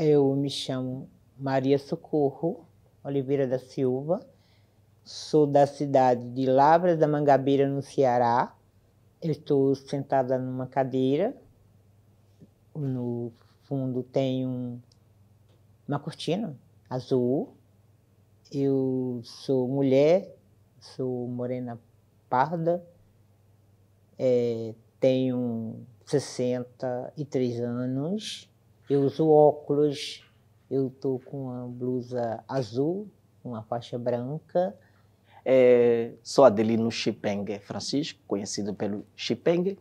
Eu me chamo Maria Socorro Oliveira da Silva, sou da cidade de Lavras da Mangabeira, no Ceará. estou sentada numa cadeira, no fundo tem um, uma cortina azul. Eu sou mulher, sou morena parda, é, tenho 63 anos. Eu uso óculos, eu estou com uma blusa azul, uma faixa branca. É, sou Adelino Chipeng Francisco, conhecido pelo Chipeng.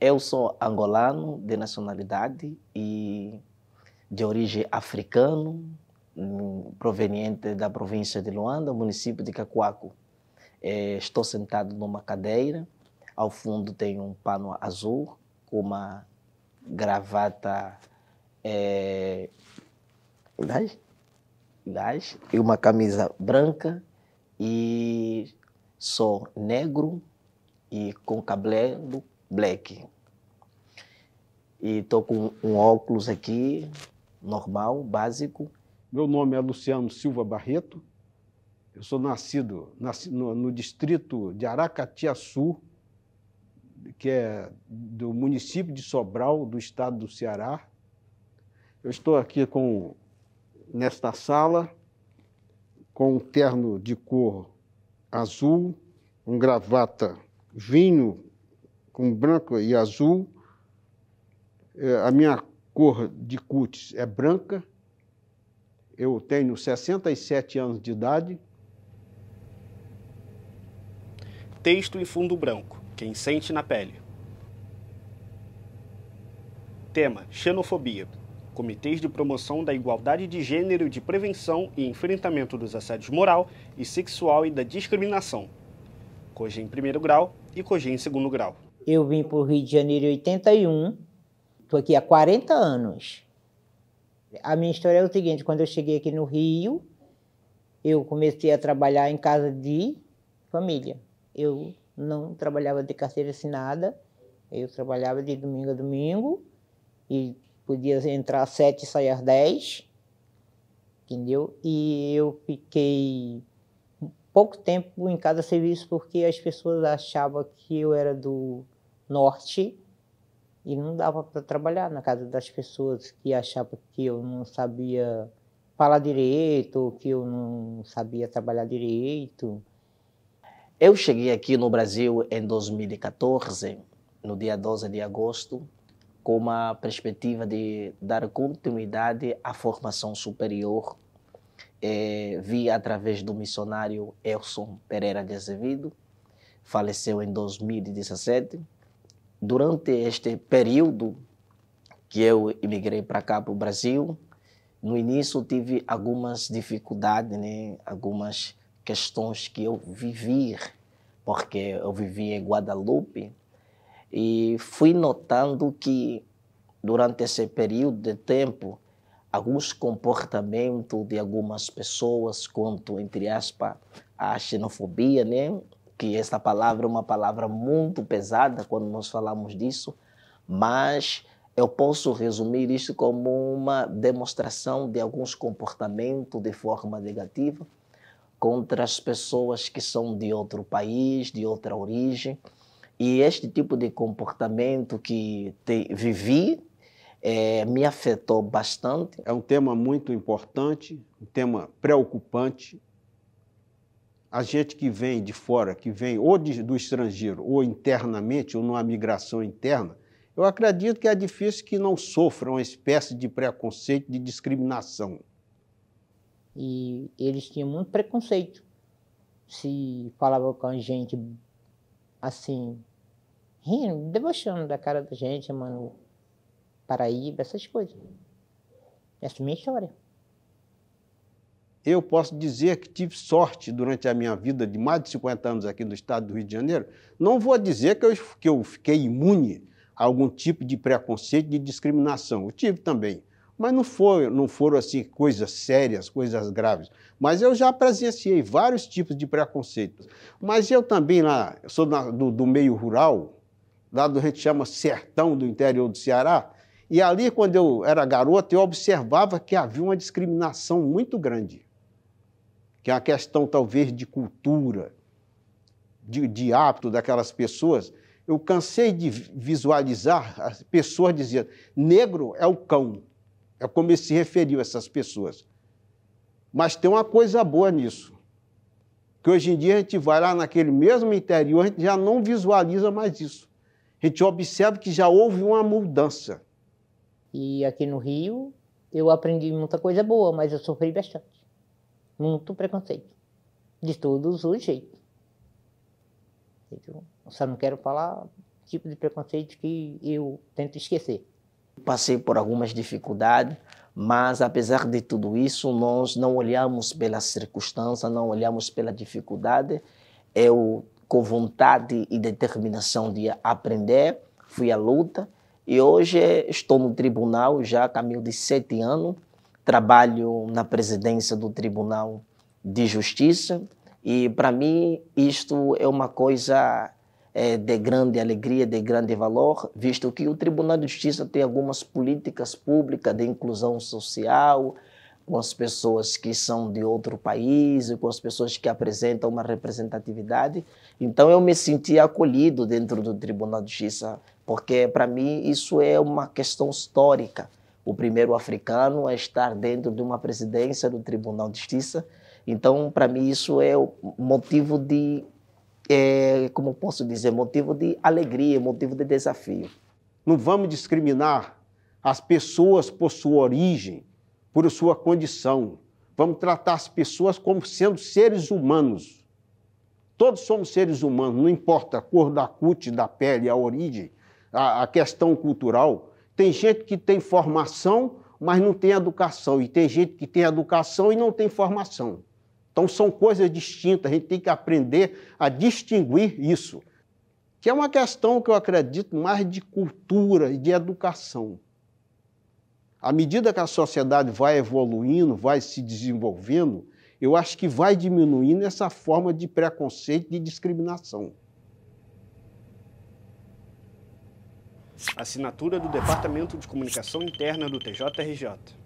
Eu sou angolano de nacionalidade e de origem africano, proveniente da província de Luanda, município de Cacuaco. É, estou sentado numa cadeira, ao fundo tem um pano azul com uma gravata é, gás, gás e uma camisa branca e sou negro e com cabelo black. E estou com um óculos aqui, normal, básico. Meu nome é Luciano Silva Barreto. Eu sou nascido, no, no distrito de Aracatiaçu, que é do município de Sobral, do estado do Ceará, eu estou aqui com nesta sala com um terno de cor azul, um gravata vinho com branco e azul. É, a minha cor de cutis é branca. Eu tenho 67 anos de idade. Texto e fundo branco. Quem sente na pele. Tema: Xenofobia comitês de promoção da igualdade de gênero de prevenção e enfrentamento dos assédios moral e sexual e da discriminação. COGE em primeiro grau e COGE em segundo grau. Eu vim para o Rio de Janeiro em 81, estou aqui há 40 anos. A minha história é o seguinte: quando eu cheguei aqui no Rio, eu comecei a trabalhar em casa de família. Eu não trabalhava de carteira assinada, eu trabalhava de domingo a domingo e podia entrar sete e sair às dez, entendeu? E eu fiquei pouco tempo em cada serviço porque as pessoas achavam que eu era do norte e não dava para trabalhar na casa das pessoas que achavam que eu não sabia falar direito, que eu não sabia trabalhar direito. Eu cheguei aqui no Brasil em 2014, no dia 12 de agosto, com uma perspectiva de dar continuidade à formação superior. É, eh, vi através do missionário Elson Pereira de Azevedo, faleceu em 2017. Durante este período que eu emigrei para cá, para o Brasil, no início tive algumas dificuldades, né? algumas questões que eu vivi, porque eu vivi em Guadalupe, e fui notando que durante esse período de tempo, alguns comportamentos de algumas pessoas quanto, entre aspas, a xenofobia, né? que essa palavra é uma palavra muito pesada quando nós falamos disso, mas eu posso resumir isso como uma demonstração de alguns comportamentos de forma negativa contra as pessoas que são de outro país, de outra origem, e este tipo de comportamento que te, vivi é, me afetou bastante. É um tema muito importante, um tema preocupante. A gente que vem de fora, que vem ou de, do estrangeiro, ou internamente, ou numa migração interna, eu acredito que é difícil que não sofra uma espécie de preconceito, de discriminação. E eles tinham muito preconceito. Se falava com a gente assim, rindo, debochando da cara da gente, mano, Paraíba, essas coisas. Essa é a minha história. Eu posso dizer que tive sorte durante a minha vida de mais de 50 anos aqui no estado do Rio de Janeiro. Não vou dizer que eu, que eu fiquei imune a algum tipo de preconceito, de discriminação. Eu tive também mas não foram, não foram assim coisas sérias, coisas graves. Mas eu já presenciei vários tipos de preconceitos. Mas eu também lá, sou na, do, do, meio rural, lá do a gente chama sertão do interior do Ceará, e ali quando eu era garoto eu observava que havia uma discriminação muito grande, que é uma questão talvez de cultura, de, de hábito daquelas pessoas. Eu cansei de visualizar as pessoas dizendo: negro é o cão. É como ele se referiu a essas pessoas. Mas tem uma coisa boa nisso. Que hoje em dia a gente vai lá naquele mesmo interior, a gente já não visualiza mais isso. A gente observa que já houve uma mudança. E aqui no Rio, eu aprendi muita coisa boa, mas eu sofri bastante. Muito preconceito. De todos os jeitos. Eu só não quero falar tipo de preconceito que eu tento esquecer. Passei por algumas dificuldades, mas apesar de tudo isso, nós não olhamos pela circunstância, não olhamos pela dificuldade. Eu, com vontade e determinação de aprender, fui à luta e hoje estou no tribunal já há caminho de sete anos. Trabalho na presidência do Tribunal de Justiça e para mim isto é uma coisa é, de grande alegria, de grande valor, visto que o Tribunal de Justiça tem algumas políticas públicas de inclusão social com as pessoas que são de outro país, com as pessoas que apresentam uma representatividade. Então eu me senti acolhido dentro do Tribunal de Justiça, porque para mim isso é uma questão histórica. O primeiro africano a estar dentro de uma presidência do Tribunal de Justiça. Então, para mim, isso é motivo de é, como posso dizer, motivo de alegria, motivo de desafio. Não vamos discriminar as pessoas por sua origem, por sua condição. Vamos tratar as pessoas como sendo seres humanos. Todos somos seres humanos, não importa a cor da cut, da pele, a origem, a, a questão cultural. Tem gente que tem formação, mas não tem educação, e tem gente que tem educação e não tem formação. Então são coisas distintas, a gente tem que aprender a distinguir isso, que é uma questão que eu acredito mais de cultura e de educação. À medida que a sociedade vai evoluindo, vai se desenvolvendo, eu acho que vai diminuindo essa forma de preconceito e de discriminação. Assinatura do Departamento de Comunicação Interna do TJRJ.